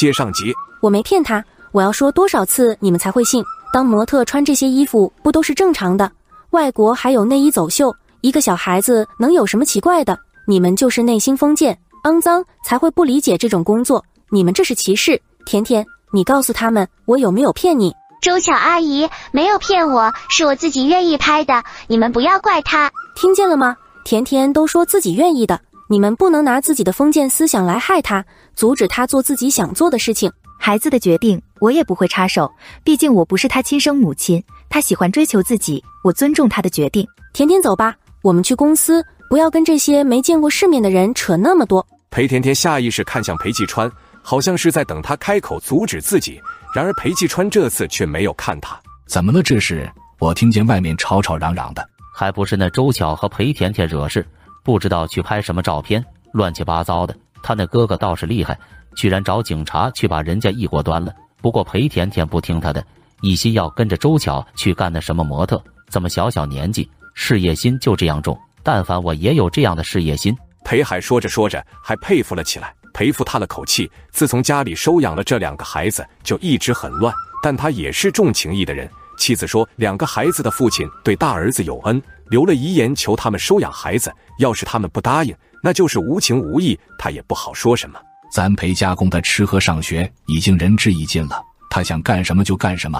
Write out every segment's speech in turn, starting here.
接上集，我没骗他。我要说多少次你们才会信？当模特穿这些衣服不都是正常的？外国还有内衣走秀，一个小孩子能有什么奇怪的？你们就是内心封建、肮脏，才会不理解这种工作。你们这是歧视。甜甜，你告诉他们，我有没有骗你？周巧阿姨没有骗我，是我自己愿意拍的。你们不要怪她。听见了吗？甜甜都说自己愿意的。你们不能拿自己的封建思想来害他，阻止他做自己想做的事情。孩子的决定，我也不会插手，毕竟我不是他亲生母亲。他喜欢追求自己，我尊重他的决定。甜甜，走吧，我们去公司，不要跟这些没见过世面的人扯那么多。裴甜甜下意识看向裴继川，好像是在等他开口阻止自己。然而裴继川这次却没有看他。怎么了？这是我听见外面吵吵嚷嚷的，还不是那周巧和裴甜甜惹事。不知道去拍什么照片，乱七八糟的。他那哥哥倒是厉害，居然找警察去把人家一锅端了。不过裴甜甜不听他的，一心要跟着周巧去干那什么模特。怎么小小年纪，事业心就这样重？但凡我也有这样的事业心。裴海说着说着，还佩服了起来。裴父叹了口气，自从家里收养了这两个孩子，就一直很乱。但他也是重情义的人。妻子说：“两个孩子的父亲对大儿子有恩，留了遗言求他们收养孩子。要是他们不答应，那就是无情无义。他也不好说什么。咱裴家公的吃喝上学，已经仁至义尽了。他想干什么就干什么，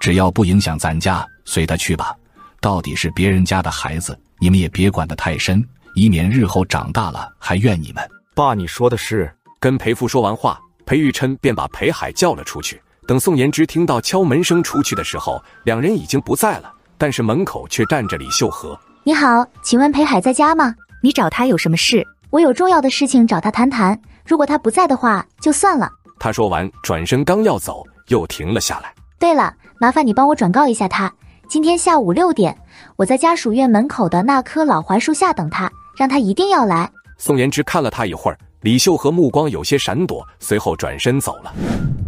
只要不影响咱家，随他去吧。到底是别人家的孩子，你们也别管得太深，以免日后长大了还怨你们。”爸，你说的是。跟裴父说完话，裴玉琛便把裴海叫了出去。等宋延之听到敲门声出去的时候，两人已经不在了，但是门口却站着李秀和。你好，请问裴海在家吗？你找他有什么事？我有重要的事情找他谈谈，如果他不在的话，就算了。他说完转身刚要走，又停了下来。对了，麻烦你帮我转告一下他，今天下午六点，我在家属院门口的那棵老槐树下等他，让他一定要来。宋延之看了他一会儿。李秀和目光有些闪躲，随后转身走了。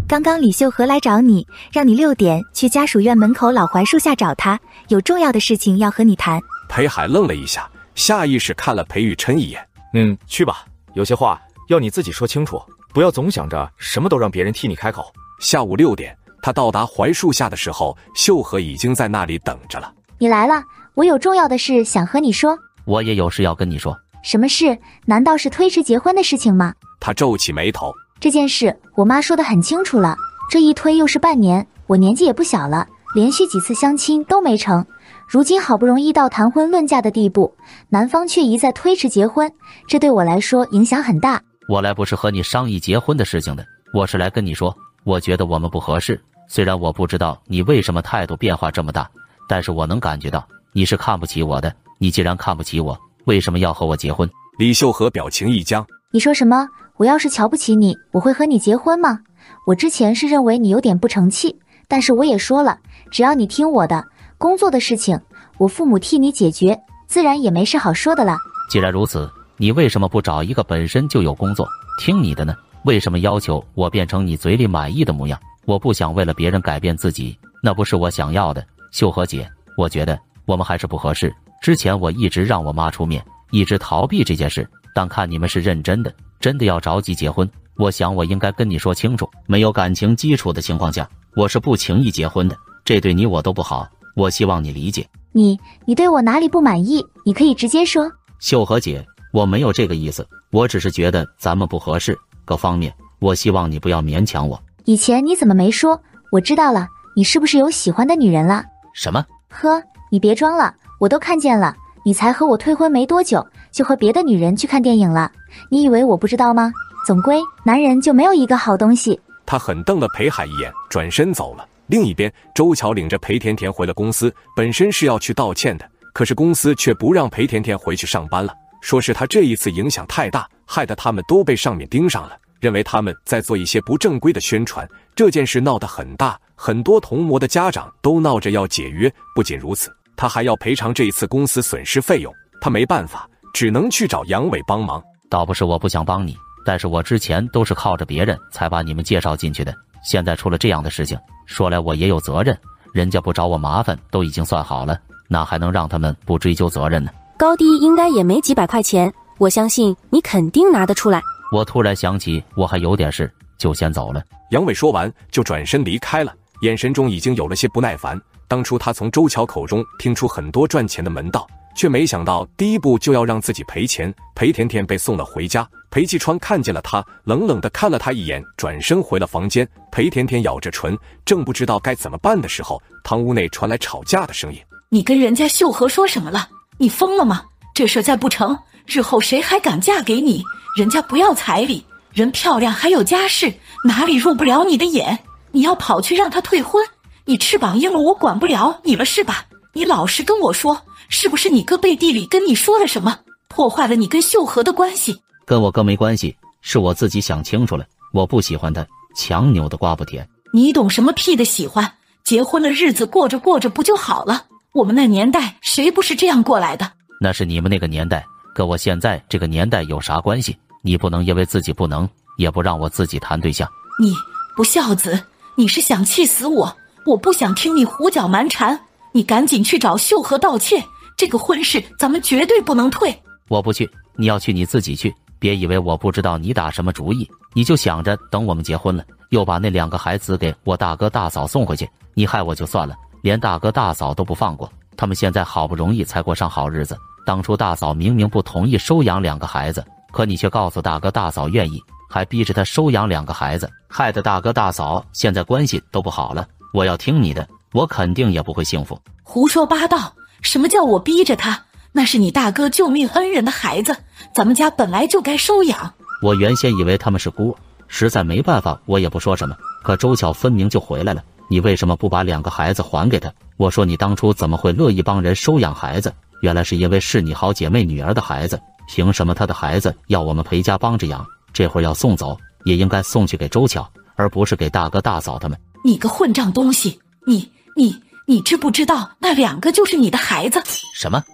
刚刚李秀和来找你，让你六点去家属院门口老槐树下找他，有重要的事情要和你谈。裴海愣了一下，下意识看了裴宇琛一眼。嗯，去吧，有些话要你自己说清楚，不要总想着什么都让别人替你开口。下午六点，他到达槐树下的时候，秀和已经在那里等着了。你来了，我有重要的事想和你说。我也有事要跟你说。什么事？难道是推迟结婚的事情吗？他皱起眉头。这件事我妈说的很清楚了，这一推又是半年，我年纪也不小了，连续几次相亲都没成，如今好不容易到谈婚论嫁的地步，男方却一再推迟结婚，这对我来说影响很大。我来不是和你商议结婚的事情的，我是来跟你说，我觉得我们不合适。虽然我不知道你为什么态度变化这么大，但是我能感觉到你是看不起我的。你既然看不起我。为什么要和我结婚？李秀和表情一僵。你说什么？我要是瞧不起你，我会和你结婚吗？我之前是认为你有点不成器，但是我也说了，只要你听我的，工作的事情我父母替你解决，自然也没事好说的了。既然如此，你为什么不找一个本身就有工作、听你的呢？为什么要求我变成你嘴里满意的模样？我不想为了别人改变自己，那不是我想要的。秀和姐，我觉得我们还是不合适。之前我一直让我妈出面，一直逃避这件事。但看你们是认真的，真的要着急结婚，我想我应该跟你说清楚。没有感情基础的情况下，我是不轻易结婚的。这对你我都不好，我希望你理解。你，你对我哪里不满意？你可以直接说。秀禾姐，我没有这个意思，我只是觉得咱们不合适。各方面，我希望你不要勉强我。以前你怎么没说？我知道了，你是不是有喜欢的女人了？什么？呵，你别装了。我都看见了，你才和我退婚没多久，就和别的女人去看电影了。你以为我不知道吗？总归男人就没有一个好东西。他狠瞪了裴海一眼，转身走了。另一边，周乔领着裴甜甜回了公司，本身是要去道歉的，可是公司却不让裴甜甜回去上班了，说是他这一次影响太大，害得他们都被上面盯上了，认为他们在做一些不正规的宣传。这件事闹得很大，很多同模的家长都闹着要解约。不仅如此。他还要赔偿这一次公司损失费用，他没办法，只能去找杨伟帮忙。倒不是我不想帮你，但是我之前都是靠着别人才把你们介绍进去的。现在出了这样的事情，说来我也有责任。人家不找我麻烦都已经算好了，那还能让他们不追究责任呢？高低应该也没几百块钱，我相信你肯定拿得出来。我突然想起我还有点事，就先走了。杨伟说完就转身离开了，眼神中已经有了些不耐烦。当初他从周桥口中听出很多赚钱的门道，却没想到第一步就要让自己赔钱。裴甜甜被送了回家，裴继川看见了他，冷冷的看了他一眼，转身回了房间。裴甜甜咬着唇，正不知道该怎么办的时候，堂屋内传来吵架的声音：“你跟人家秀禾说什么了？你疯了吗？这事再不成，日后谁还敢嫁给你？人家不要彩礼，人漂亮还有家世，哪里入不了你的眼？你要跑去让他退婚？”你翅膀硬了，我管不了你了，是吧？你老实跟我说，是不是你哥背地里跟你说了什么，破坏了你跟秀禾的关系？跟我哥没关系，是我自己想清楚了，我不喜欢他，强扭的瓜不甜。你懂什么屁的喜欢？结婚了，日子过着过着不就好了？我们那年代谁不是这样过来的？那是你们那个年代，跟我现在这个年代有啥关系？你不能因为自己不能，也不让我自己谈对象。你不孝子，你是想气死我？我不想听你胡搅蛮缠，你赶紧去找秀禾道歉。这个婚事咱们绝对不能退。我不去，你要去你自己去。别以为我不知道你打什么主意，你就想着等我们结婚了，又把那两个孩子给我大哥大嫂送回去。你害我就算了，连大哥大嫂都不放过。他们现在好不容易才过上好日子，当初大嫂明明不同意收养两个孩子，可你却告诉大哥大嫂愿意，还逼着他收养两个孩子，害得大哥大嫂现在关系都不好了。我要听你的，我肯定也不会幸福。胡说八道，什么叫我逼着他？那是你大哥救命恩人的孩子，咱们家本来就该收养。我原先以为他们是孤儿，实在没办法，我也不说什么。可周巧分明就回来了，你为什么不把两个孩子还给他？我说你当初怎么会乐意帮人收养孩子？原来是因为是你好姐妹女儿的孩子，凭什么她的孩子要我们陪家帮着养？这会儿要送走，也应该送去给周巧，而不是给大哥大嫂他们。你个混账东西！你你你，知不知道那两个就是你的孩子？什么？